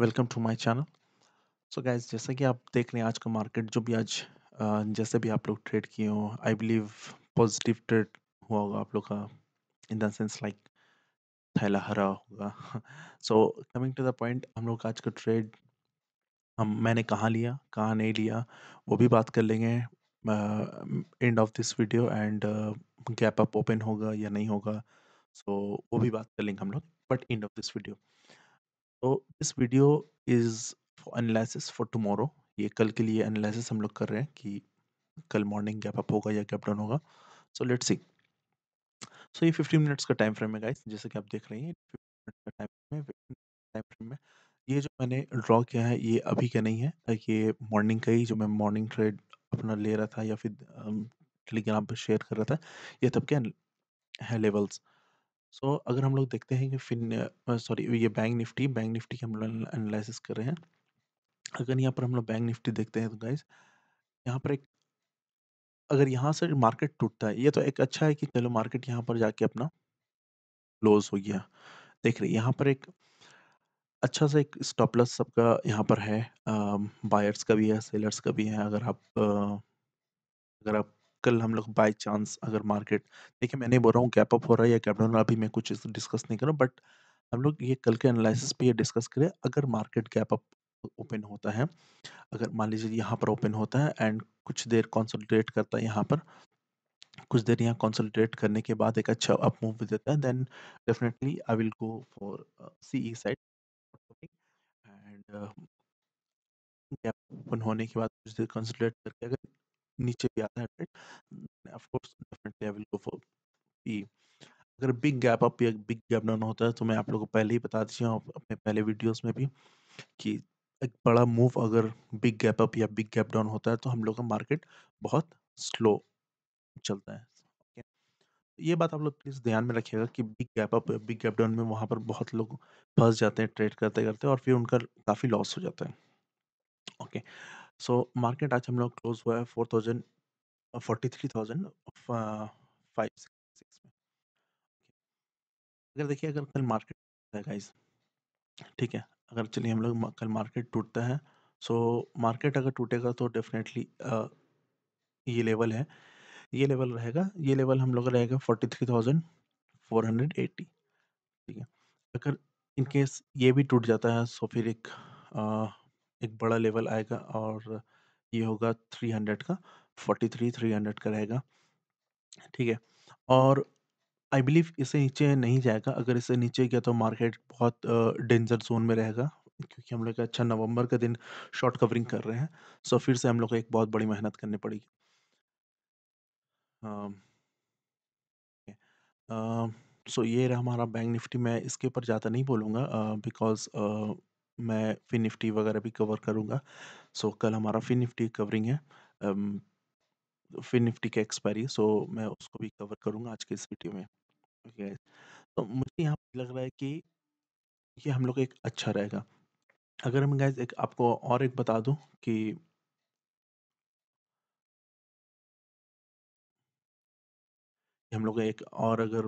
Welcome to my channel so guys जैसा कि आप देख रहे हैं आज का मार्केट जो भी आज जैसे भी आप लोग ट्रेड किए हो आई बिलीव पॉजिटिव ट्रेड हुआ होगा आप लोग का इन द सेंस लाइक थैला हरा होगा so coming to the point हम लोग आज का ट्रेड हम मैंने कहाँ लिया कहाँ नहीं लिया वो भी बात कर लेंगे end of this video and gap up open होगा या नहीं होगा सो so, वो भी बात कर लेंगे हम लोग but end of this video तो this video is for analysis for tomorrow ये कल के लिए एनालिसिस हम लोग कर रहे हैं कि कल मॉर्निंग गैप अप होगा या गैप डाउन होगा सो लेट्स सी सो ये फिफ्टीन मिनट्स का टाइम फ्रेम है गाइस जैसे कि आप देख रहे हैं मिनट्स का टाइम फ्रेम टाइम फ्रेम में ये जो मैंने ड्रॉ किया है ये अभी का नहीं है ये मॉर्निंग का ही जो मैं मॉर्निंग ट्रेड अपना ले रहा था या फिर टेलीग्राम पर शेयर कर रहा था ये तब के है लेवल्स सो अगर हम लोग देखते हैं कि फिन सॉरी ये बैंक निफ्टी बैंक निफ्टी की हम लोग एनालिसिस कर रहे हैं अगर यहाँ पर हम लोग बैंक निफ्टी देखते हैं तो गाइज यहाँ पर एक अगर यहाँ से मार्केट टूटता है ये तो एक अच्छा है कि चलो मार्केट यहाँ पर जाके अपना क्लोज हो गया देख रहे यहाँ पर एक अच्छा सा एक स्टॉप सबका यहाँ पर है आ, बायर्स का भी है सेलर्स का भी है अगर आप आ, अगर आप कल हम लोग बाय चांस अगर मार्केट देखिए मैं नहीं बोल रहा हूँ गैप अप हो रहा है या गैप डाउन अभी मैं कुछ डिस्कस नहीं कर रहा बट हम लोग ये कल के एनालिसिस पे ये डिस्कस करें अगर मार्केट गैप अप ओपन होता है अगर मान लीजिए यहाँ पर ओपन होता है एंड कुछ देर कॉन्सल्ट्रेट करता है यहाँ पर कुछ देर यहाँ कॉन्सल्ट्रेट करने के बाद एक अच्छा अप मूव देता है then definitely I will go for C E side and open होने के बाद कुछ देर कॉन्सल्ट्रेट करके अगर नीचे भी आता है trade of course definitely I will go for P अगर बिग गैप अप या बिग गैप डाउन होता है तो मैं आप लोगों को पहले ही बता दिया हूँ अपने पहले वीडियोस में भी कि एक बड़ा मूव अगर बिग गैप अप या बिग गैप डाउन होता है तो हम लोग का मार्केट बहुत स्लो चलता है तो ये बात आप लोग प्लीज़ ध्यान में रखिएगा कि बिग गैप अप या बिग गैप डाउन में वहाँ पर बहुत लोग फंस जाते हैं ट्रेड करते करते और फिर उनका काफ़ी लॉस हो जाता है ओके okay. सो मार्केट आज हम लोग क्लोज हुआ है thousand forty three thousand five six में। अगर देखिए अगर कल मार्केट है गाइस, ठीक है? अगर चलिए हम लोग कल मार्केट टूटता है, सो मार्केट अगर टूटेगा तो डेफ़िनेटली ये लेवल है, ये लेवल रहेगा ये लेवल हम लोग का रहेगा एट्टी ठीक है? अगर इनकेस ये भी टूट जाता है सो फिर एक एक बड़ा लेवल आएगा और ये होगा 300 का 43 300 का रहेगा ठीक है और आई बिलीव इसे नीचे नहीं जाएगा अगर इसे नीचे गया तो मार्केट बहुत डेंजर जोन में रहेगा क्योंकि हम लोग अच्छा नवंबर का दिन शॉर्ट कवरिंग कर रहे हैं सो फिर से हम लोग को एक बहुत बड़ी मेहनत करनी पड़ेगी सो ये रहा हमारा बैंक निफ्टी मैं इसके ऊपर ज़्यादा नहीं बोलूँगा बिकॉज मैं फिन निफ्टी वगैरह भी कवर करूँगा सो कल हमारा फिन निफ्टी कवरिंग है फिन निफ्टी का एक्सपायरी सो मैं उसको भी कवर करूँगा आज के इस वीडियो में ओके okay. तो मुझे यहाँ लग रहा है कि ये हम लोग का एक अच्छा रहेगा अगर मैं गैस एक आपको और एक बता दूँ कि हम लोग एक और अगर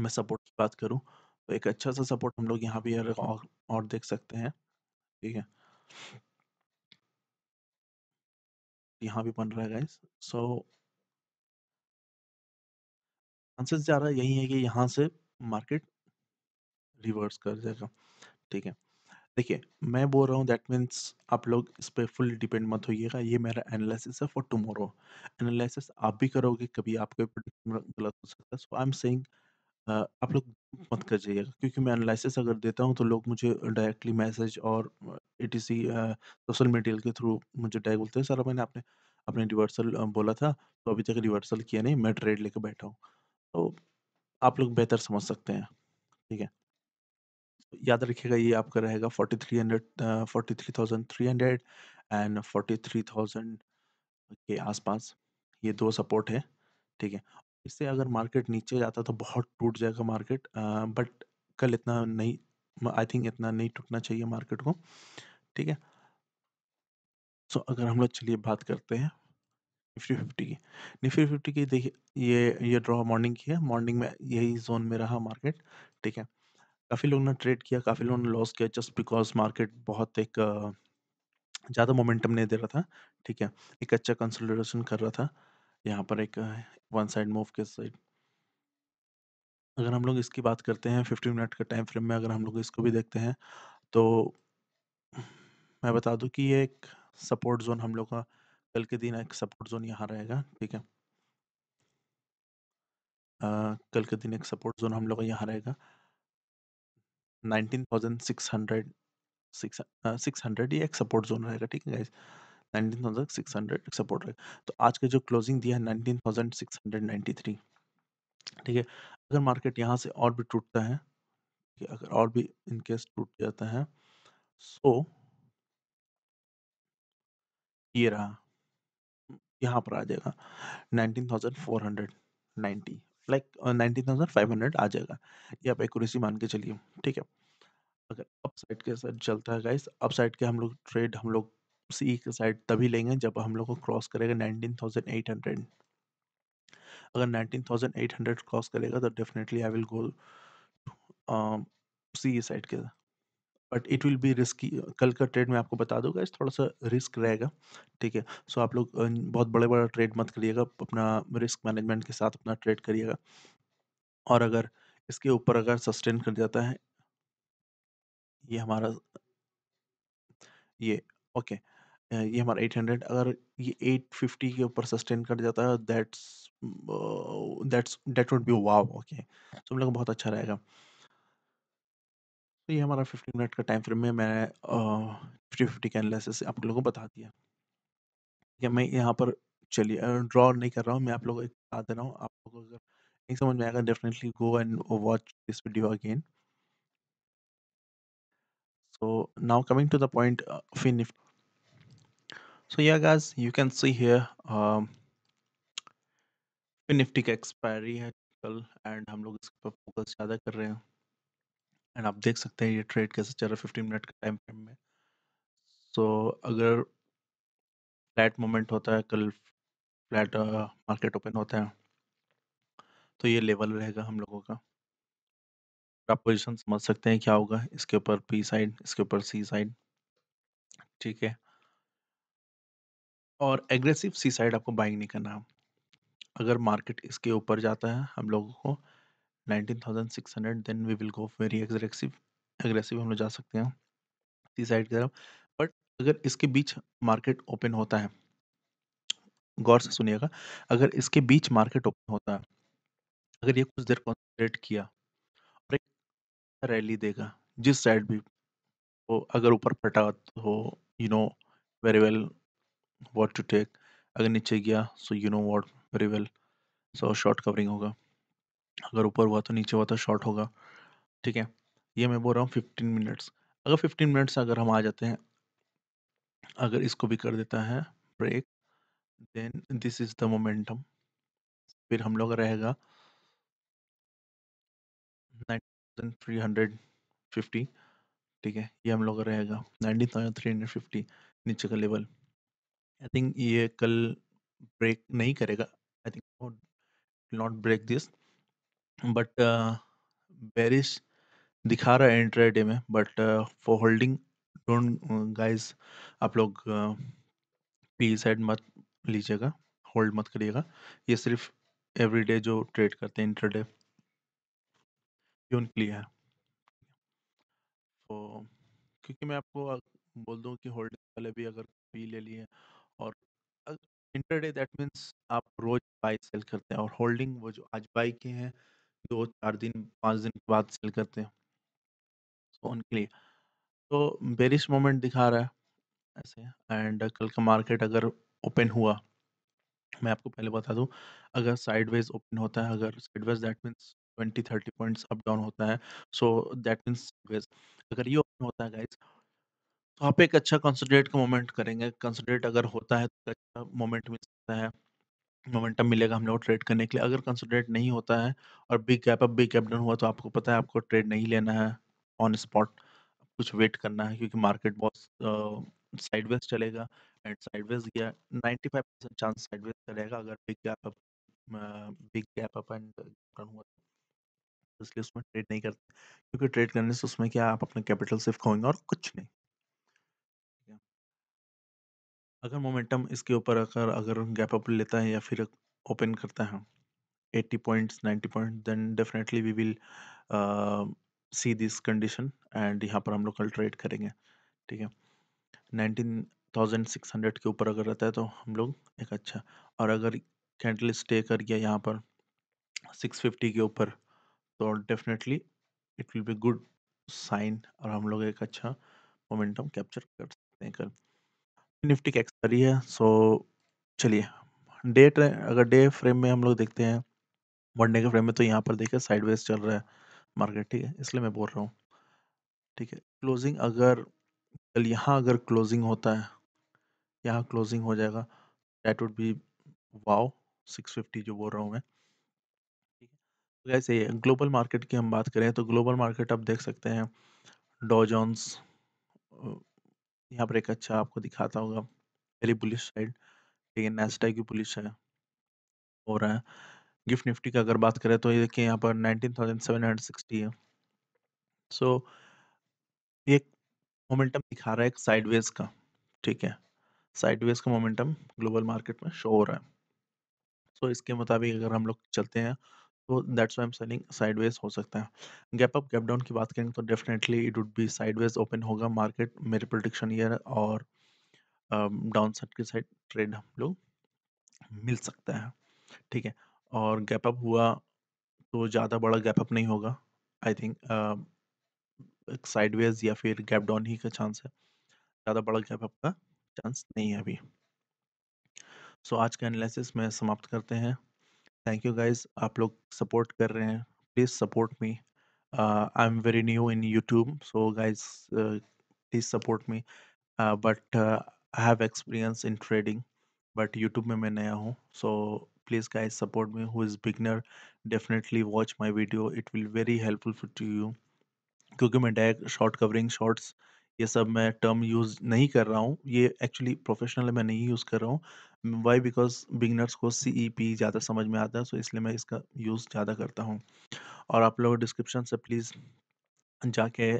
मैं सपोर्ट की बात करूँ तो एक अच्छा सा सपोर्ट हम लोग यहाँ भी और, और देख सकते हैं ठीक है यहाँ भी बन रहा है गाइस सो चांसेस आंसर ज़्यादा यही है कि यहाँ से मार्केट रिवर्स कर जाएगा ठीक है देखिए मैं बोल रहा हूँ दैट मीन्स आप लोग इस पर फुल डिपेंड मत होइएगा ये मेरा एनालिसिस है फॉर टुमारो एनालिसिस आप भी करोगे कभी आपके गलत हो सकता है सो आई एम सेइंग आप लोग मत कर जाइएगा क्योंकि मैं एनालिसिस अगर देता हूँ तो लोग मुझे डायरेक्टली मैसेज और A T C social media के थ्रू मुझे टैग बोलते हैं सर मैंने आपने अपने रिवर्सल बोला था तो अभी तक रिवर्सल किया नहीं मैं ट्रेड लेकर बैठा हूँ। तो आप लोग बेहतर समझ सकते हैं। ठीक है? याद रखिएगा ये आपका रहेगा forty forty three three hundred thousand three hundred and forty three thousand के आस-पास ये दो सपोर्ट है। ठीक है? इससे अगर मार्केट नीचे जाता तो बहुत टूट जाएगा मार्केट बट कल इतना नहीं आई थिंक इतना नहीं टूटना चाहिए मार्केट को, ठीक है? सो अगर हम लोग चलिए बात करते हैं निफ्टी फिफ्टी की। निफ्टी फिफ्टी की देखिए ये ये ड्रॉ मॉर्निंग की है, मॉर्निंग में यही ज़ोन में रहा मार्केट, ठीक है? काफ़ी लोगों ने ट्रेड किया, काफ़ी लोगों ने लॉस किया जस्ट बिकॉज़ मार्केट बहुत एक ज़्यादा मोमेंटम नहीं दे रहा था, ठीक है? एक अच्छा कंसल्टेशन कर रहा था। यहाँ पर एक वन साइड मूव के साइड अगर हम लोग इसकी बात करते हैं फिफ्टी मिनट के टाइम फ्रेम में अगर हम लोग इसको भी देखते हैं तो मैं बता दूं कि ये एक सपोर्ट जोन हम लोग का कल के दिन एक सपोर्ट जोन यहाँ रहेगा ठीक है आ, कल के दिन एक सपोर्ट जोन हम लोग का यहाँ रहेगा nineteen thousand six hundred six six hundred ये एक सपोर्ट जोन रहेगा ठीक है 19,600 थाउजेंड सपोर्ट रहे तो आज का जो क्लोजिंग दिया है 19,693 ठीक है अगर मार्केट यहाँ से और भी टूटता है कि अगर और भी इनकेस टूट जाता है सो ये रहा यहाँ पर आ जाएगा 19,490 like nineteen thousand five hundred आ जाएगा ये आप एक मान के चलिए ठीक है अगर अपसाइड के साथ चलता है गाइस अपसाइड के हम लोग ट्रेड हम लोग सी के साइड तभी लेंगे जब हम लोग को क्रॉस करेगा नाइनटीन थाउजेंड एट हंड्रेड अगर nineteen thousand eight hundred cross करेगा तो definitely I will go C side के but it will be risky कल का ट्रेड मैं आपको बता दूंगा इस थोड़ा सा रिस्क रहेगा ठीक है सो आप लोग बहुत बड़े बड़ा ट्रेड मत करिएगा अपना रिस्क मैनेजमेंट के साथ अपना ट्रेड करिएगा और अगर इसके ऊपर अगर सस्टेन कर जाता है ये हमारा ये ओके ये हमारा एट हंड्रेड अगर ये एट फिफ्टी के ऊपर सस्टेन कर जाता है that's that's that would be wow okay तो हम लोग बहुत अच्छा रहेगा तो ये हमारा फिफ्टी मिनट का टाइम फ्रेम में मैंने फिफ्टी फिफ्टी के एनालिसिस आप लोगों को बता दिया ठीक है मैं यहाँ पर चलिए ड्रॉ नहीं कर रहा हूँ मैं आप लोगों को बता दे रहा हूँ आप लोगों को अगर नहीं समझ में आएगा definitely go and watch this video again so now coming to the point uh, fin nifty so yeah guys you can see here um Nifty का एक्सपायरी है कल एंड हम लोग इस पर फोकस ज़्यादा कर रहे हैं एंड आप देख सकते हैं ये ट्रेड कैसे चल रहा है फिफ्टीन मिनट के टाइम फ्रेम में सो so, अगर फ्लैट मोमेंट होता है कल फ्लैट मार्केट ओपन होता है तो ये लेवल रहेगा हम लोगों का आप पोजिशन समझ सकते हैं क्या होगा इसके ऊपर पी साइड इसके ऊपर सी साइड ठीक है और एग्रेसिव सी साइड आपको बाइंग नहीं करना अगर मार्केट इसके ऊपर जाता है हम लोगों को 19,600 then we will go very aggressive aggressive हम लोग जा सकते हैं सी साइड की तरफ बट अगर इसके बीच मार्केट ओपन होता है गौर से सुनिएगा अगर इसके बीच मार्केट ओपन होता है अगर ये कुछ देर कॉन्सेंट्रेट किया और एक रैली देगा जिस साइड भी वो अगर ऊपर फटा हो you know very well what to take अगर नीचे गया so you know what very well so short covering होगा अगर ऊपर हुआ तो नीचे हुआ तो शॉर्ट होगा ठीक है ये मैं बोल रहा हूँ फिफ्टीन मिनट्स अगर फिफ्टीन मिनट्स अगर हम आ जाते हैं अगर इसको भी कर देता है break then this is the momentum फिर हम लोग रहेगा थ्री हंड्रेड फिफ्टी ठीक है ये हम लोग रहेगा nineteen thousand three hundred fifty नीचे का लेवल आई थिंक ये कल ब्रेक नहीं करेगा I think not break this but bearish दिखा रहा है डे में but for holding don't guys आप लोग पी uh, साइड मत लीजिएगा होल्ड मत करिएगा ये सिर्फ एवरी डे जो ट्रेड करते हैं इंटर ये उनके लिए है तो क्योंकि मैं आपको बोल दूँ कि होल्डिंग वाले भी अगर पी ले लिए और इंटर डे दैट मीन्स आप रोज बाई सेल करते हैं और होल्डिंग वो जो आज बाई के हैं दो चार दिन पाँच दिन के बाद सेल करते हैं तो उनके लिए तो बेरिश मोमेंट दिखा रहा है ऐसे एंड कल का मार्केट अगर ओपन हुआ मैं आपको पहले बता दूं अगर साइडवेज ओपन होता है अगर sideways that means twenty thirty points up down होता है सो दैट मीन्स अगर ये ओपन होता है गाइज तो आप एक अच्छा कंसनट्रेट का मोमेंट करेंगे, कंसनट्रेट अगर होता है तो अच्छा मोमेंट मिल सकता है। मोमेंटम मिलेगा हम लोग को ट्रेड करने के लिए, अगर कंसनट्रेट नहीं होता है और big gap up, big gap down हुआ तो आपको पता है आपको ट्रेड नहीं लेना है ऑन स्पॉट, कुछ वेट करना है क्योंकि मार्केट बहुत साइडवेज चलेगा एंड साइडवेज गया नाइन्टी चांस साइडवेज चलेगा अगर big gap up big gap up and down हुआ। तो। इसलिए उसमें ट्रेड नहीं करते, क्योंकि ट्रेड करने से उसमें क्या आप अपने कैपिटल सिर्फ खोएंगे और कुछ नहीं। अगर मोमेंटम इसके ऊपर अगर अगर गैप अप लेता है या फिर ओपन करता है 80 points 90 point then definitely we will see this condition and यहाँ पर हम लोग ट्रेड करेंगे ठीक है 19,600 के ऊपर अगर रहता है तो हम लोग एक अच्छा और अगर कैंडल स्टे कर गया यहाँ पर 650 के ऊपर तो definitely it will be good sign और हम लोग एक अच्छा मोमेंटम कैप्चर कर सकते हैं कर निफ्टी की एक्सपायरी है सो चलिए डे अगर डे फ्रेम में हम लोग देखते हैं वनडे के फ्रेम में तो यहाँ पर देखिए साइडवेज चल रहा है मार्केट ठीक है इसलिए मैं बोल रहा हूँ ठीक है क्लोजिंग अगर कल यहाँ अगर क्लोजिंग होता है यहाँ क्लोजिंग हो जाएगा डेट वुड बी वाओ 650 जो बोल रहा हूँ मैं ठीक है ऐसे तो ही ग्लोबल मार्केट की हम बात करें तो ग्लोबल मार्केट आप देख सकते हैं डॉ जॉन्स यहाँ पर एक अच्छा आपको दिखाता होगा पहली पुलिस साइड ठीक है नेस्टा की पुलिस है हो रहा है गिफ्ट निफ्टी का अगर बात करें तो ये देखिए यहाँ पर nineteen thousand seven hundred sixty है सो so, ये मोमेंटम दिखा रहा है एक साइडवेज का ठीक है साइडवेज का मोमेंटम ग्लोबल मार्केट में शो हो रहा है सो so, इसके मुताबिक अगर हम लोग चलते हैं तो that's why am selling sideways हो सकता है गैप अप गैप डाउन की बात करें तो definitely it would be sideways open होगा मार्केट मेरे प्रोडिक्शन ईयर और डाउन um, साइड की साइड ट्रेड हम लोग मिल सकता है ठीक है और गैप अप हुआ तो ज़्यादा बड़ा गैप अप नहीं होगा आई थिंक साइडवेज या फिर गैप डाउन ही का चांस है ज़्यादा बड़ा गैप अप का चांस नहीं है अभी सो so, आज का एनालिसिस में समाप्त करते हैं थैंक यू गाइज आप लोग सपोर्ट कर रहे हैं please support me I am very new in YouTube so guys please support me but I have experience in trading but YouTube में मैं नया हूँ so please guys support me who is beginner definitely watch my video it will very helpful to you क्योंकि मैं direct short covering shorts ये सब मैं term use नहीं कर रहा हूँ ये एक्चुअली प्रोफेशनल मैं नहीं यूज़ कर रहा हूँ वाई बिकॉज बिगनर्स को सी ई पी ज़्यादा समझ में आता है सो इसलिए मैं इसका यूज़ ज़्यादा करता हूँ और आप लोग डिस्क्रिप्शन से प्लीज़ जाके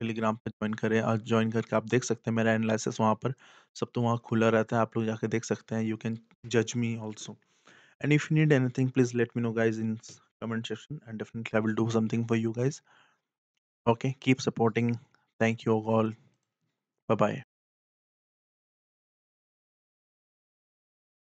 टेलीग्राम पर ज्वाइन करें और ज्वाइन करके आप देख सकते हैं मेरा एनालिसिस वहाँ पर सब तो वहाँ खुला रहता है आप लोग जाके देख सकते हैं यू कैन जज me also and if you need anything please let me know guys in comment section and definitely I will do something for you guys Okay, keep supporting. Thank you all. Bye bye.